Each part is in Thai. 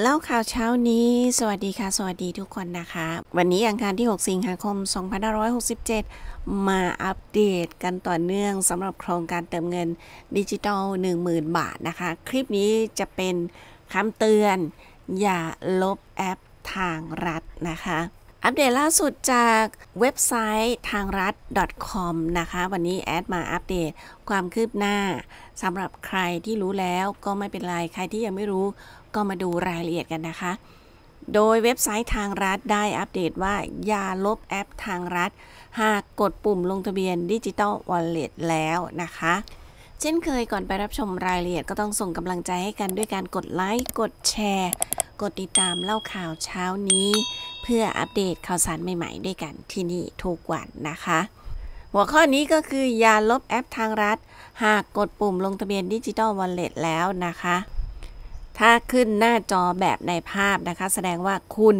เล่าข่าวเช้านี้สวัสดีค่ะ สวัสดีทุกคนนะคะ วันนี้อังคารที่ 6 สิงหาคม 2567 มาอัปเดตกันต่อเนื่องสำหรับโครงการเติมเงินดิจิตอล10,000 บาทนะคะ คลิปนี้จะเป็นคำเตือน อย่าลบแอปทางรัฐนะคะอัปเดตล่าสุดจากเว็บไซต์ทางรัฐ .com นะคะ วันนี้แอดมาอัปเดตความคืบหน้าสำหรับใครที่รู้แล้วก็ไม่เป็นไรใครที่ยังไม่รู้ ก็มาดูรายละเอียดกันนะคะ โดยเว็บไซต์ทางรัฐ ได้อัปเดตว่าอย่าลบแอปทางรัฐ หากกดปุ่มลงทะเบียนดิจิตอลวอลเล็ตแล้วนะคะ เช่นเคยก่อนไปรับชมรายละเอียดก็ต้องส่งกำลังใจให้กันด้วยการกดไลค์กดแชร์กดติดตามเล่าข่าวเช้านี้ เพื่ออัปเดตข่าวสารใหม่ๆด้วยกันที่นี่ทุกวันนะคะ หัวข้อนี้ก็คืออย่าลบแอปทางรัฐ หากกดปุ่มลงทะเบียนดิจิตอลวอลเล็ตแล้วนะคะ ถ้าขึ้นหน้าจอแบบในภาพนะคะ แสดงว่าคุณ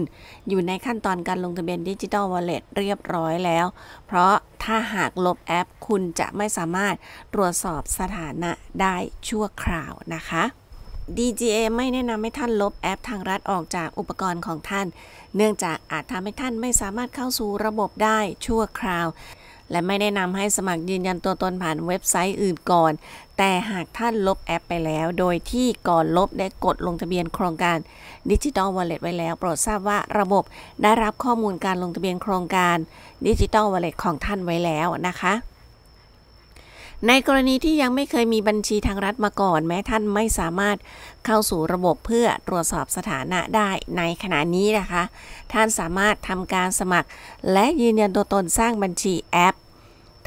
อยู่ในขั้นตอนการลงทะเบียนดิจิตอลวอลเล็ตเรียบร้อยแล้ว เพราะถ้าหากลบแอปคุณจะไม่สามารถตรวจสอบสถานะได้ชั่วคราวนะคะ DGA ไม่แนะนำให้ท่านลบแอปทางรัฐออกจากอุปกรณ์ของท่าน เนื่องจากอาจทำให้ท่านไม่สามารถเข้าสู่ระบบได้ชั่วคราว และไม่แนะนำให้สมัครยืนยันตัวตนผ่านเว็บไซต์อื่นก่อน แต่หากท่านลบแอปไปแล้ว โดยที่ก่อนลบได้กดลงทะเบียนโครงการดิจิตอลวอลเล็ไว้แล้วโปรดทราบว่าระบบได้รับข้อมูลการลงทะเบียนโครงการดิจิตอลวอลเล็ของท่านไว้แล้วนะคะในกรณีที่ยังไม่เคยมีบัญชีทางรัฐมาก่อน แม้ท่านไม่สามารถเข้าสู่ระบบเพื่อตรวจสอบสถานะได้ในขณะนี้นะคะ ท่านสามารถทำการสมัครและยืนยันตัวตนสร้างบัญชีแอป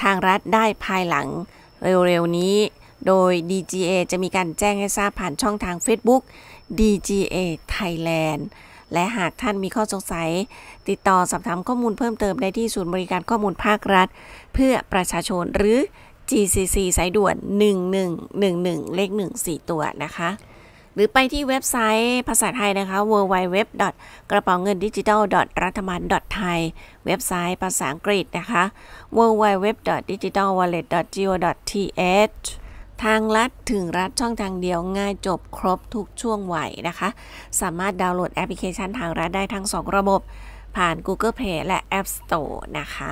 ทางรัฐได้ภายหลังเร็วๆนี้โดย DGA จะมีการแจ้งให้ทราบผ่านช่องทาง Facebook DGA Thailand และหากท่านมีข้อสงสัย ติดต่อสอบถามข้อมูลเพิ่มเติมได้ที่ศูนย์บริการข้อมูลภาครัฐ เพื่อประชาชนหรือ GCC สายด่วน 1111 เลข 1 4 ตัวนะคะ หรือไปที่เว็บไซต์ภาษาไทยนะคะ www. กระเป๋าเงินดิจิทัลรัฐบาล .thai เว็บไซต์ ภาษาอังกฤษนะคะ www. digital wallet. go. th ทางรัดถึงรัดช่องทางเดียวง่ายจบครบทุกช่วงวัยนะคะ สามารถดาวน์โหลดแอปพลิเคชันทางรัดได้ทั้ง2ระบบ ผ่าน Google Play และ App Store นะคะ